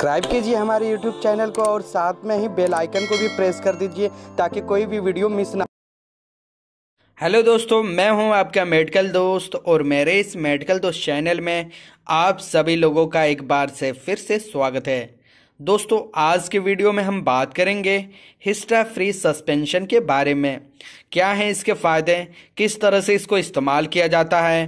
subscribe कीजिए हमारे YouTube channel को और साथ में ही बेल आइकन को भी प्रेस कर दीजिए ताकि कोई भी वीडियो मिस ना हेलो दोस्तों मैं हूं आपका मेडिकल दोस्त और मेरे इस मेडिकल दोस्त चैनल में आप सभी लोगों का एक बार से फिर से स्वागत है दोस्तों आज के वीडियो में हम बात करेंगे हिस्टा फ्री सस्पेंशन के बारे में क्या हैं इसके फ़ायदे किस तरह से इसको इस्तेमाल किया जाता है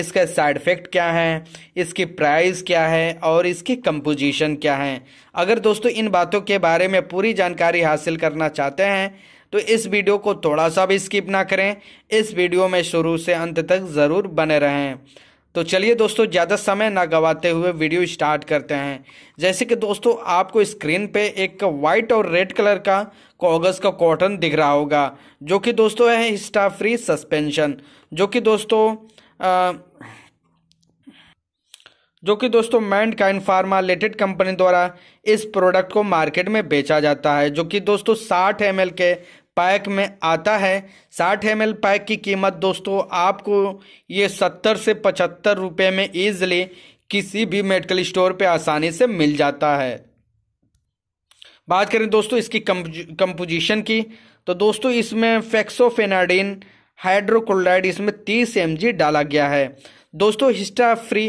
इसका साइड इफ़ेक्ट क्या है इसकी प्राइस क्या है और इसकी कंपोजिशन क्या है अगर दोस्तों इन बातों के बारे में पूरी जानकारी हासिल करना चाहते हैं तो इस वीडियो को थोड़ा सा भी स्किप ना करें इस वीडियो में शुरू से अंत तक ज़रूर बने रहें तो चलिए दोस्तों ज़्यादा समय ना गवाते हुए वीडियो स्टार्ट करते हैं जैसे कि दोस्तों आपको स्क्रीन पे एक वाइट और रेड कलर का कागज़ का कॉटन दिख रहा होगा जो कि दोस्तों है हिस्टा फ्री सस्पेंशन जो कि दोस्तों आ, जो कि दोस्तों Mankind pharma limited company द्वारा इस प्रोडक्ट को मार्केट में बेचा जाता है जो कि दोस्तों 60 एम के पैक में आता है साठ एम पैक की कीमत दोस्तों आपको ये सत्तर से पचहत्तर रुपये में ईजिली किसी भी मेडिकल स्टोर पे आसानी से मिल जाता है बात करें दोस्तों इसकी कंपोजिशन की तो दोस्तों इसमें फेक्सोफेनाडीन हाइड्रोक्लोराइड इसमें 30 एम डाला गया है दोस्तों हिस्टा फ्री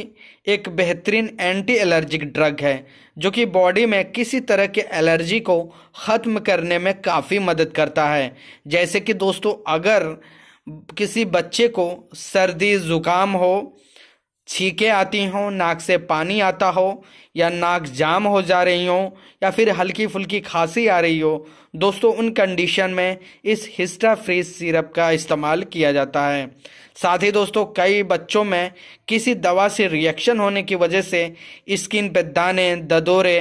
एक बेहतरीन एंटी एलर्जिक ड्रग है जो कि बॉडी में किसी तरह के एलर्जी को ख़त्म करने में काफ़ी मदद करता है जैसे कि दोस्तों अगर किसी बच्चे को सर्दी ज़ुकाम हो छीकें आती हों नाक से पानी आता हो या नाक जाम हो जा रही हो या फिर हल्की फुल्की खांसी आ रही हो दोस्तों उन कंडीशन में इस हिस्टा फ्री सिरप का इस्तेमाल किया जाता है साथ ही दोस्तों कई बच्चों में किसी दवा से रिएक्शन होने की वजह से स्किन पर दाने ददोरे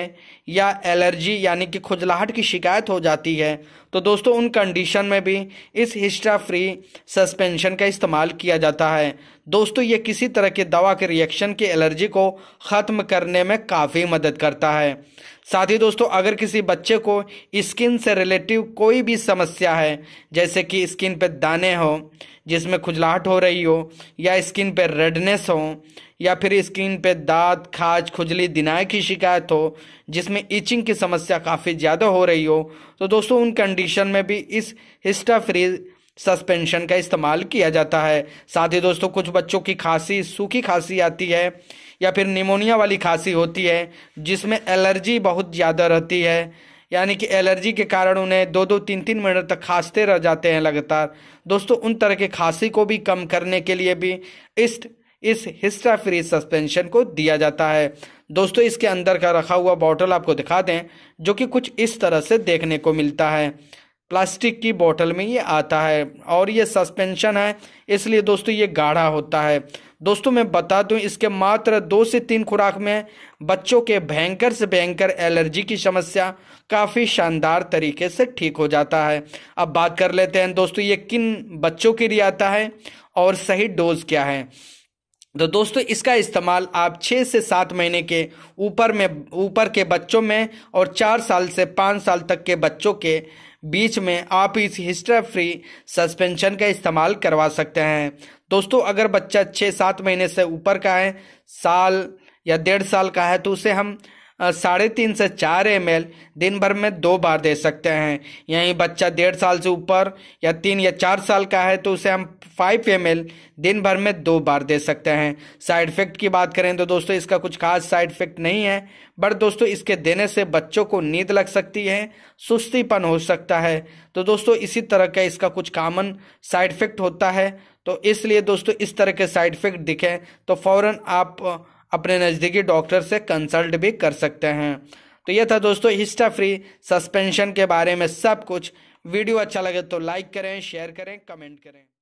या एलर्जी यानी कि खुजलाहट की शिकायत हो जाती है तो दोस्तों उन कंडीशन में भी इस हिस्ट्रा फ्री सस्पेंशन का इस्तेमाल किया जाता है दोस्तों ये किसी तरह के दवा के रिएक्शन के एलर्जी को ख़त्म करने में काफ़ी मदद करता है साथ ही दोस्तों अगर किसी बच्चे को स्किन से रिलेटिव कोई भी समस्या है जैसे कि स्किन पर दाने हो जिसमें खुजलाहट हो रही हो या स्किन पर रेडनेस हो या फिर स्किन पर दाद खाज खुजली दिनाए की शिकायत हो जिसमें इचिंग की समस्या काफ़ी ज़्यादा हो रही हो तो दोस्तों उन कंडीशन में भी इस हिस्टा फ्रीज सस्पेंशन का इस्तेमाल किया जाता है साथ ही दोस्तों कुछ बच्चों की खांसी सूखी खांसी आती है या फिर निमोनिया वाली खांसी होती है जिसमें एलर्जी बहुत ज़्यादा रहती है यानी कि एलर्जी के कारण उन्हें दो दो तीन तीन मिनट तक खांसते रह जाते हैं लगातार दोस्तों उन तरह के खांसी को भी कम करने के लिए भी इस इस हिस्सा फ्री सस्पेंशन को दिया जाता है दोस्तों इसके अंदर का रखा हुआ बॉटल आपको दिखा दें जो कि कुछ इस तरह से देखने को मिलता है प्लास्टिक की बोतल में ये आता है और ये सस्पेंशन है इसलिए दोस्तों ये गाढ़ा होता है दोस्तों मैं बता दूं इसके मात्र दो से तीन खुराक में बच्चों के भयंकर से भयंकर एलर्जी की समस्या काफ़ी शानदार तरीके से ठीक हो जाता है अब बात कर लेते हैं दोस्तों ये किन बच्चों के लिए आता है और सही डोज क्या है तो दोस्तों इसका इस्तेमाल आप छः से सात महीने के ऊपर में ऊपर के बच्चों में और चार साल से पाँच साल तक के बच्चों के बीच में आप इस हिस्ट्रा फ्री सस्पेंशन का इस्तेमाल करवा सकते हैं दोस्तों अगर बच्चा छः सात महीने से ऊपर का है साल या डेढ़ साल का है तो उसे हम साढ़े तीन से चार एम दिन भर में दो बार दे सकते हैं यहीं बच्चा डेढ़ साल से ऊपर या तीन या चार साल का है तो उसे हम फाइव एम दिन भर में दो बार दे सकते हैं साइड इफेक्ट की बात करें तो दोस्तों इसका कुछ खास साइड इफेक्ट नहीं है बट दोस्तों इसके देने से बच्चों को नींद लग सकती है सुस्तीपन हो सकता है तो दोस्तों इसी तरह का इसका कुछ कॉमन साइड इफेक्ट होता है तो इसलिए दोस्तों इस तरह के साइड इफेक्ट दिखें तो फ़ौरन आप अपने नज़दीकी डॉक्टर से कंसल्ट भी कर सकते हैं तो यह था दोस्तों हिस्टा फ्री सस्पेंशन के बारे में सब कुछ वीडियो अच्छा लगे तो लाइक करें शेयर करें कमेंट करें